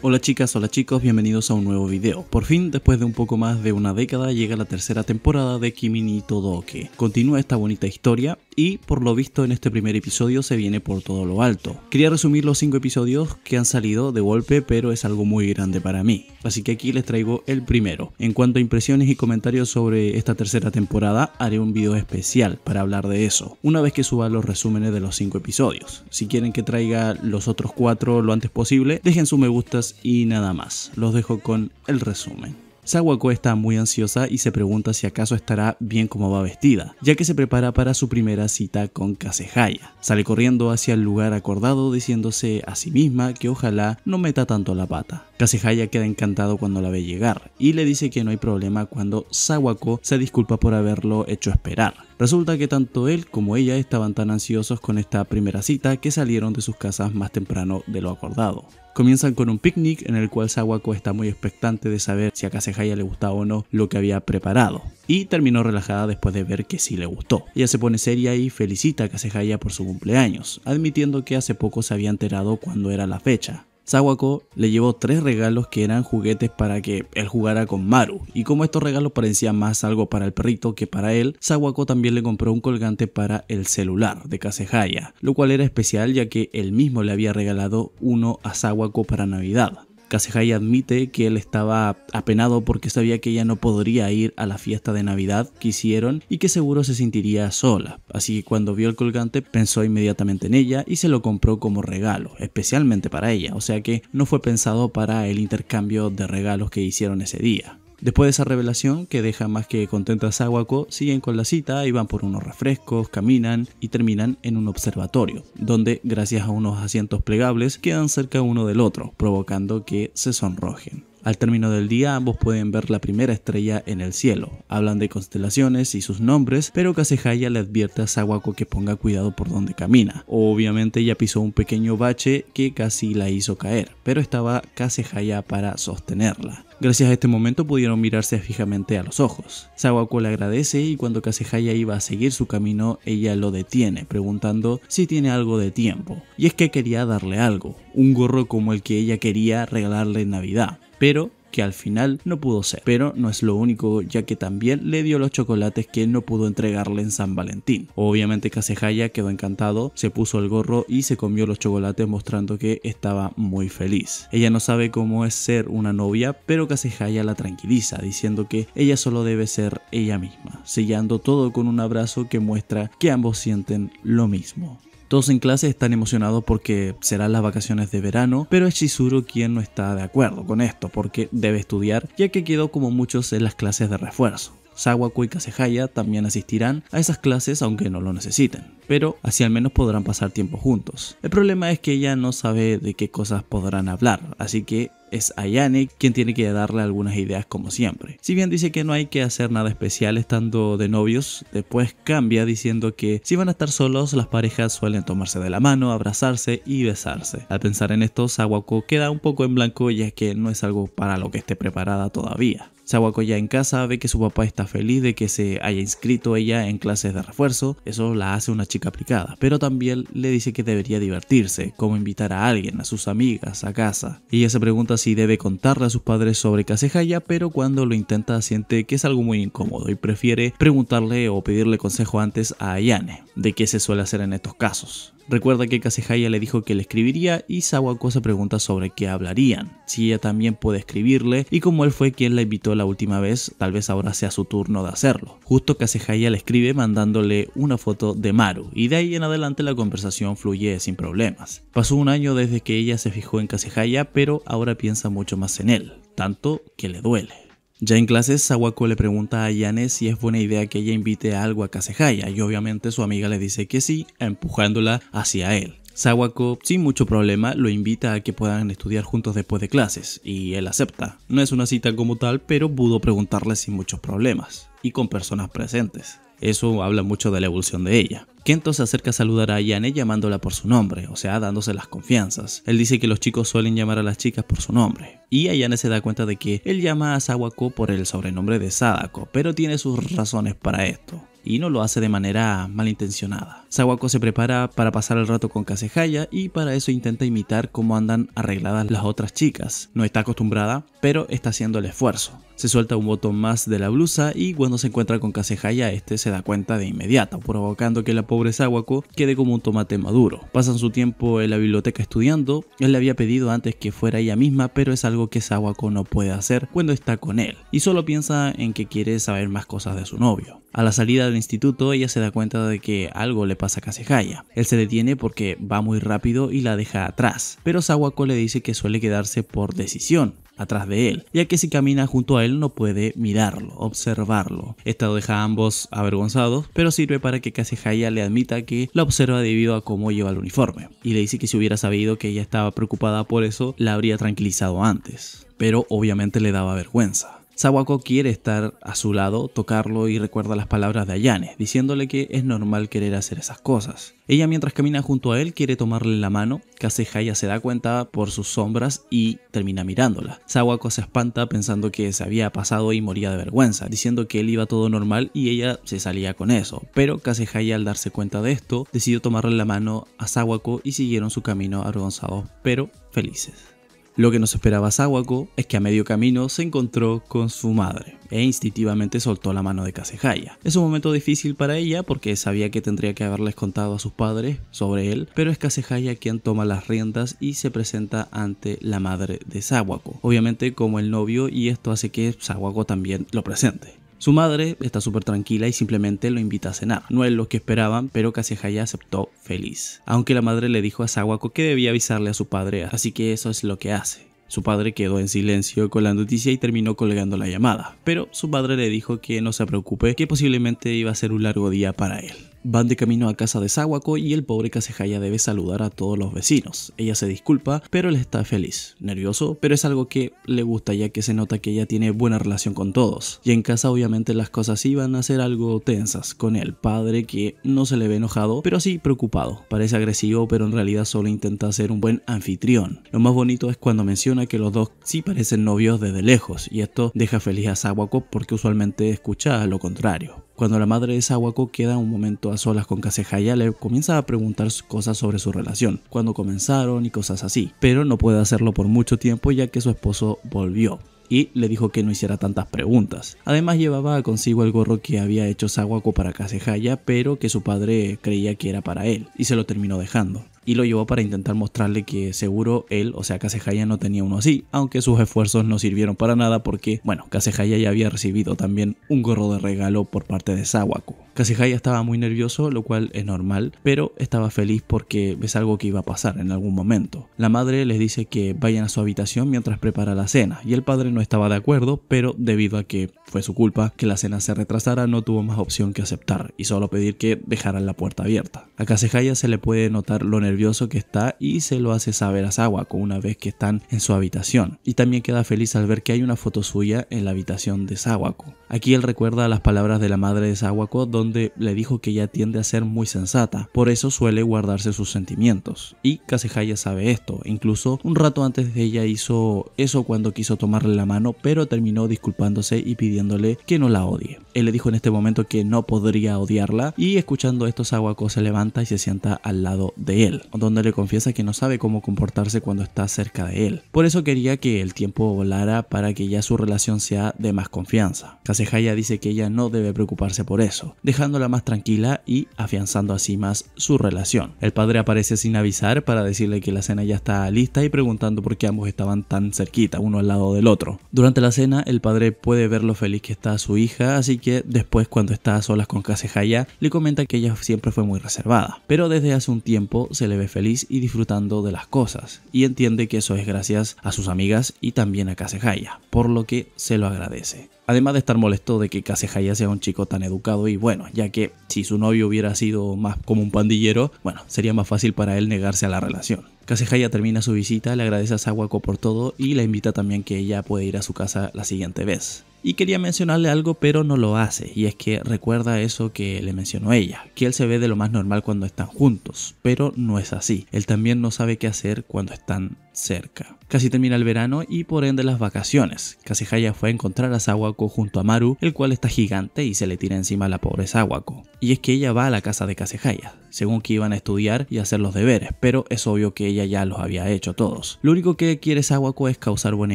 Hola chicas, hola chicos, bienvenidos a un nuevo video. Por fin, después de un poco más de una década, llega la tercera temporada de Kimi ni Todoke. Continúa esta bonita historia, y por lo visto en este primer episodio se viene por todo lo alto. Quería resumir los 5 episodios que han salido de golpe, pero es algo muy grande para mí, así que aquí les traigo el primero. En cuanto a impresiones y comentarios sobre esta tercera temporada, haré un video especial para hablar de eso, una vez que suba los resúmenes de los 5 episodios. Si quieren que traiga los otros 4 lo antes posible, dejen sus me gustas y nada más. Los dejo con el resumen. Sawako está muy ansiosa y se pregunta si acaso estará bien como va vestida, ya que se prepara para su primera cita con Kasehaya. Sale corriendo hacia el lugar acordado diciéndose a sí misma que ojalá no meta tanto la pata. Kasehaya queda encantado cuando la ve llegar y le dice que no hay problema cuando Sawako se disculpa por haberlo hecho esperar. Resulta que tanto él como ella estaban tan ansiosos con esta primera cita que salieron de sus casas más temprano de lo acordado. Comienzan con un picnic en el cual Sawako está muy expectante de saber si a Kasehaya le gustaba o no lo que había preparado, y terminó relajada después de ver que sí le gustó. Ella se pone seria y felicita a Kasehaya por su cumpleaños, admitiendo que hace poco se había enterado cuando era la fecha. Sawako le llevó tres regalos que eran juguetes para que él jugara con Maru, y como estos regalos parecían más algo para el perrito que para él, Sawako también le compró un colgante para el celular de Kasehaya, lo cual era especial ya que él mismo le había regalado uno a Sawako para Navidad. Kasehai admite que él estaba apenado porque sabía que ella no podría ir a la fiesta de Navidad que hicieron y que seguro se sentiría sola, así que cuando vio el colgante pensó inmediatamente en ella y se lo compró como regalo, especialmente para ella, o sea que no fue pensado para el intercambio de regalos que hicieron ese día. Después de esa revelación, que deja más que contenta a Sawako, siguen con la cita y van por unos refrescos, caminan y terminan en un observatorio, donde gracias a unos asientos plegables quedan cerca uno del otro, provocando que se sonrojen. Al término del día ambos pueden ver la primera estrella en el cielo. Hablan de constelaciones y sus nombres, pero Kasehaya le advierte a Sawako que ponga cuidado por donde camina. Obviamente ella pisó un pequeño bache que casi la hizo caer, pero estaba Kasehaya para sostenerla. Gracias a este momento pudieron mirarse fijamente a los ojos. Sawako le agradece y cuando Kasehaya iba a seguir su camino, ella lo detiene, preguntando si tiene algo de tiempo. Y es que quería darle algo, un gorro como el que ella quería regalarle en Navidad pero que al final no pudo ser. Pero no es lo único, ya que también le dio los chocolates que él no pudo entregarle en San Valentín. Obviamente Kasehaya quedó encantado, se puso el gorro y se comió los chocolates mostrando que estaba muy feliz. Ella no sabe cómo es ser una novia, pero casejaya la tranquiliza, diciendo que ella solo debe ser ella misma, sellando todo con un abrazo que muestra que ambos sienten lo mismo. Todos en clase están emocionados porque serán las vacaciones de verano, pero es Shizuru quien no está de acuerdo con esto porque debe estudiar, ya que quedó como muchos en las clases de refuerzo. Sawako y Kasehaya también asistirán a esas clases aunque no lo necesiten, pero así al menos podrán pasar tiempo juntos. El problema es que ella no sabe de qué cosas podrán hablar, así que es Ayane quien tiene que darle algunas ideas como siempre. Si bien dice que no hay que hacer nada especial estando de novios, después cambia diciendo que si van a estar solos las parejas suelen tomarse de la mano, abrazarse y besarse. Al pensar en esto, Sawako queda un poco en blanco ya que no es algo para lo que esté preparada todavía. Sawako ya en casa ve que su papá está feliz de que se haya inscrito ella en clases de refuerzo, eso la hace una chica aplicada, pero también le dice que debería divertirse, como invitar a alguien, a sus amigas, a casa. Ella se pregunta si debe contarle a sus padres sobre Kasehaya, pero cuando lo intenta siente que es algo muy incómodo y prefiere preguntarle o pedirle consejo antes a Ayane de qué se suele hacer en estos casos. Recuerda que Kasehaya le dijo que le escribiría y Sawako se pregunta sobre qué hablarían, si ella también puede escribirle y cómo él fue quien la invitó a la última vez, tal vez ahora sea su turno de hacerlo. Justo Kasehaya le escribe mandándole una foto de Maru, y de ahí en adelante la conversación fluye sin problemas. Pasó un año desde que ella se fijó en Kasehaya, pero ahora piensa mucho más en él, tanto que le duele. Ya en clases, Sawako le pregunta a Yane si es buena idea que ella invite a algo a Kasehaya, y obviamente su amiga le dice que sí, empujándola hacia él. Sawako, sin mucho problema, lo invita a que puedan estudiar juntos después de clases, y él acepta. No es una cita como tal, pero pudo preguntarle sin muchos problemas, y con personas presentes. Eso habla mucho de la evolución de ella. Kento se acerca a saludar a Ayane llamándola por su nombre, o sea, dándose las confianzas. Él dice que los chicos suelen llamar a las chicas por su nombre. Y Ayane se da cuenta de que él llama a Sawako por el sobrenombre de Sadako, pero tiene sus razones para esto y no lo hace de manera malintencionada. Sawako se prepara para pasar el rato con Kasehaya y para eso intenta imitar cómo andan arregladas las otras chicas. No está acostumbrada, pero está haciendo el esfuerzo. Se suelta un botón más de la blusa y cuando se encuentra con Kasehaya este se da cuenta de inmediato, provocando que la pobre Sawako quede como un tomate maduro. Pasan su tiempo en la biblioteca estudiando, él le había pedido antes que fuera ella misma, pero es algo que Sawako no puede hacer cuando está con él, y solo piensa en que quiere saber más cosas de su novio. A la salida instituto, ella se da cuenta de que algo le pasa a Kasehaya. Él se detiene porque va muy rápido y la deja atrás, pero Sawako le dice que suele quedarse por decisión atrás de él, ya que si camina junto a él no puede mirarlo, observarlo. Esto deja a ambos avergonzados, pero sirve para que Kasehaya le admita que la observa debido a cómo lleva el uniforme, y le dice que si hubiera sabido que ella estaba preocupada por eso, la habría tranquilizado antes, pero obviamente le daba vergüenza. Sawako quiere estar a su lado, tocarlo y recuerda las palabras de Ayane, diciéndole que es normal querer hacer esas cosas. Ella mientras camina junto a él quiere tomarle la mano, Kasehaya se da cuenta por sus sombras y termina mirándola. Sawako se espanta pensando que se había pasado y moría de vergüenza, diciendo que él iba todo normal y ella se salía con eso. Pero Kasehaya al darse cuenta de esto, decidió tomarle la mano a Sawako y siguieron su camino avergonzados pero felices. Lo que nos esperaba Sawako es que a medio camino se encontró con su madre e instintivamente soltó la mano de Kasehaya. Es un momento difícil para ella porque sabía que tendría que haberles contado a sus padres sobre él, pero es Kasehaya quien toma las riendas y se presenta ante la madre de Sawako, obviamente como el novio y esto hace que Sawako también lo presente. Su madre está súper tranquila y simplemente lo invita a cenar. No es lo que esperaban, pero Kasehaya aceptó feliz. Aunque la madre le dijo a Sawako que debía avisarle a su padre, así que eso es lo que hace. Su padre quedó en silencio con la noticia y terminó colgando la llamada, pero su padre le dijo que no se preocupe, que posiblemente iba a ser un largo día para él. Van de camino a casa de Sawako y el pobre Kasehaya debe saludar a todos los vecinos. Ella se disculpa, pero él está feliz, nervioso, pero es algo que le gusta ya que se nota que ella tiene buena relación con todos. Y en casa obviamente las cosas iban a ser algo tensas, con el padre que no se le ve enojado, pero sí preocupado. Parece agresivo, pero en realidad solo intenta ser un buen anfitrión. Lo más bonito es cuando menciona que los dos sí parecen novios desde lejos, y esto deja feliz a Sawako porque usualmente escucha lo contrario. Cuando la madre de Sawako queda un momento a solas con Kasehaya, le comienza a preguntar cosas sobre su relación, cuando comenzaron y cosas así, pero no puede hacerlo por mucho tiempo ya que su esposo volvió y le dijo que no hiciera tantas preguntas. Además llevaba consigo el gorro que había hecho Sawako para Kasehaya, pero que su padre creía que era para él, y se lo terminó dejando y lo llevó para intentar mostrarle que seguro él, o sea, Kasehaya no tenía uno así, aunque sus esfuerzos no sirvieron para nada porque, bueno, Kasehaya ya había recibido también un gorro de regalo por parte de Sawaku. Kasehaya estaba muy nervioso, lo cual es normal, pero estaba feliz porque ves algo que iba a pasar en algún momento. La madre les dice que vayan a su habitación mientras prepara la cena, y el padre no estaba de acuerdo, pero debido a que fue su culpa que la cena se retrasara, no tuvo más opción que aceptar y solo pedir que dejaran la puerta abierta. A Kasehaya se le puede notar lo nervioso que está y se lo hace saber a Sawako una vez que están en su habitación. Y también queda feliz al ver que hay una foto suya en la habitación de Sawako. Aquí él recuerda las palabras de la madre de Sawako donde le dijo que ella tiende a ser muy sensata, por eso suele guardarse sus sentimientos. Y Kasehaya sabe esto, incluso un rato antes de ella hizo eso cuando quiso tomarle la mano, pero terminó disculpándose y pidiéndole que no la odie. Él le dijo en este momento que no podría odiarla y escuchando esto Sawako se levanta y se sienta al lado de él, donde le confiesa que no sabe cómo comportarse cuando está cerca de él. Por eso quería que el tiempo volara para que ya su relación sea de más confianza. Sejaya dice que ella no debe preocuparse por eso, dejándola más tranquila y afianzando así más su relación. El padre aparece sin avisar para decirle que la cena ya está lista y preguntando por qué ambos estaban tan cerquita, uno al lado del otro. Durante la cena, el padre puede ver lo feliz que está su hija, así que después cuando está a solas con Kasehaya, le comenta que ella siempre fue muy reservada, pero desde hace un tiempo se le ve feliz y disfrutando de las cosas, y entiende que eso es gracias a sus amigas y también a Kasehaya, por lo que se lo agradece. Además de estar molesto de que Kasehaya sea un chico tan educado y bueno, ya que si su novio hubiera sido más como un pandillero, bueno, sería más fácil para él negarse a la relación. Kasehaya termina su visita, le agradece a Sawako por todo y la invita también que ella puede ir a su casa la siguiente vez. Y quería mencionarle algo pero no lo hace, y es que recuerda eso que le mencionó ella, que él se ve de lo más normal cuando están juntos, pero no es así, él también no sabe qué hacer cuando están cerca. Casi termina el verano y por ende las vacaciones. Kasehaya fue a encontrar a Sawako junto a Maru, el cual está gigante y se le tira encima a la pobre Sawako. Y es que ella va a la casa de Kasehaya, según que iban a estudiar y hacer los deberes, pero es obvio que ella ya los había hecho todos. Lo único que quiere Sawako es causar buena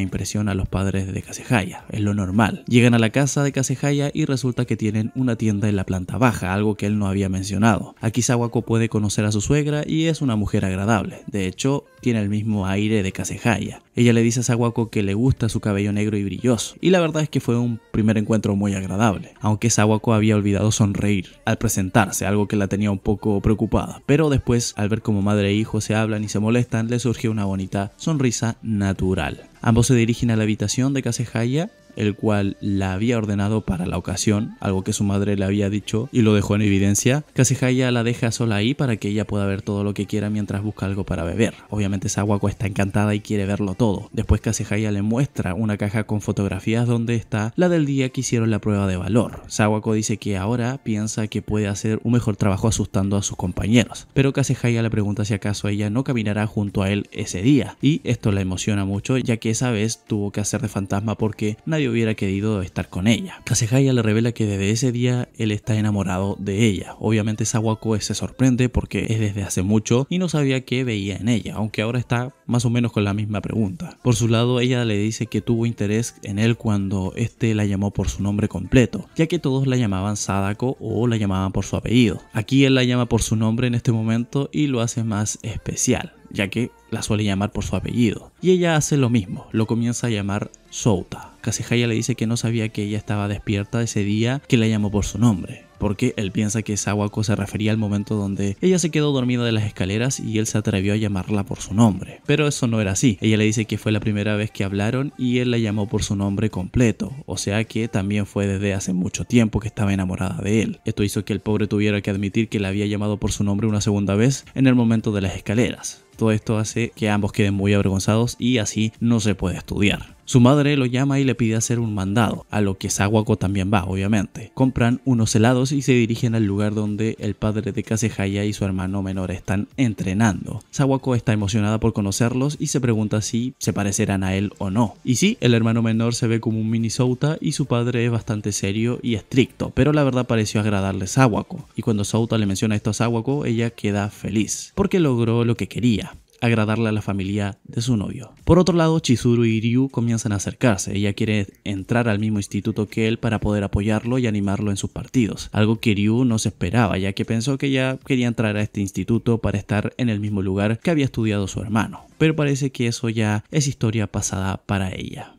impresión a los padres de Kasehaya, es lo normal. Llegan a la casa de Kasehaya y resulta que tienen una tienda en la planta baja, algo que él no había mencionado. Aquí Sawako puede conocer a su suegra y es una mujer agradable, de hecho tiene el mismo aire de Kasehaya. Ella le dice a Sawako que le gusta su cabello negro y brilloso, y la verdad es que fue un primer encuentro muy agradable, aunque Sawako había olvidado sonreír al presentarse, algo que la tenía un poco preocupada, pero después, al ver cómo madre e hijo se hablan y se molestan, le surgió una bonita sonrisa natural. Ambos se dirigen a la habitación de Kasehaya el cual la había ordenado para la ocasión, algo que su madre le había dicho y lo dejó en evidencia. Kasehaya la deja sola ahí para que ella pueda ver todo lo que quiera mientras busca algo para beber. Obviamente Sawako está encantada y quiere verlo todo. Después Kasehaya le muestra una caja con fotografías donde está la del día que hicieron la prueba de valor. Sawako dice que ahora piensa que puede hacer un mejor trabajo asustando a sus compañeros, pero Kasehaya le pregunta si acaso ella no caminará junto a él ese día y esto la emociona mucho ya que esa vez tuvo que hacer de fantasma porque nadie hubiera querido estar con ella. Kasehaya le revela que desde ese día él está enamorado de ella. Obviamente Sawako se sorprende porque es desde hace mucho y no sabía qué veía en ella, aunque ahora está más o menos con la misma pregunta. Por su lado, ella le dice que tuvo interés en él cuando este la llamó por su nombre completo, ya que todos la llamaban Sadako o la llamaban por su apellido. Aquí él la llama por su nombre en este momento y lo hace más especial ya que la suele llamar por su apellido. Y ella hace lo mismo, lo comienza a llamar Souta. Kasehaya le dice que no sabía que ella estaba despierta ese día que la llamó por su nombre, porque él piensa que Sawako se refería al momento donde ella se quedó dormida de las escaleras y él se atrevió a llamarla por su nombre. Pero eso no era así. Ella le dice que fue la primera vez que hablaron y él la llamó por su nombre completo, o sea que también fue desde hace mucho tiempo que estaba enamorada de él. Esto hizo que el pobre tuviera que admitir que la había llamado por su nombre una segunda vez en el momento de las escaleras. Todo esto hace que ambos queden muy avergonzados y así no se puede estudiar. Su madre lo llama y le pide hacer un mandado, a lo que Sawako también va, obviamente. Compran unos helados y se dirigen al lugar donde el padre de Kasehaya y su hermano menor están entrenando. Sawako está emocionada por conocerlos y se pregunta si se parecerán a él o no. Y sí, el hermano menor se ve como un mini Souta y su padre es bastante serio y estricto, pero la verdad pareció agradarle Sawako. Y cuando Souta le menciona esto a Sawako, ella queda feliz, porque logró lo que quería agradarle a la familia de su novio. Por otro lado, Chizuru y Ryu comienzan a acercarse. Ella quiere entrar al mismo instituto que él para poder apoyarlo y animarlo en sus partidos, algo que Ryu no se esperaba, ya que pensó que ella quería entrar a este instituto para estar en el mismo lugar que había estudiado su hermano. Pero parece que eso ya es historia pasada para ella.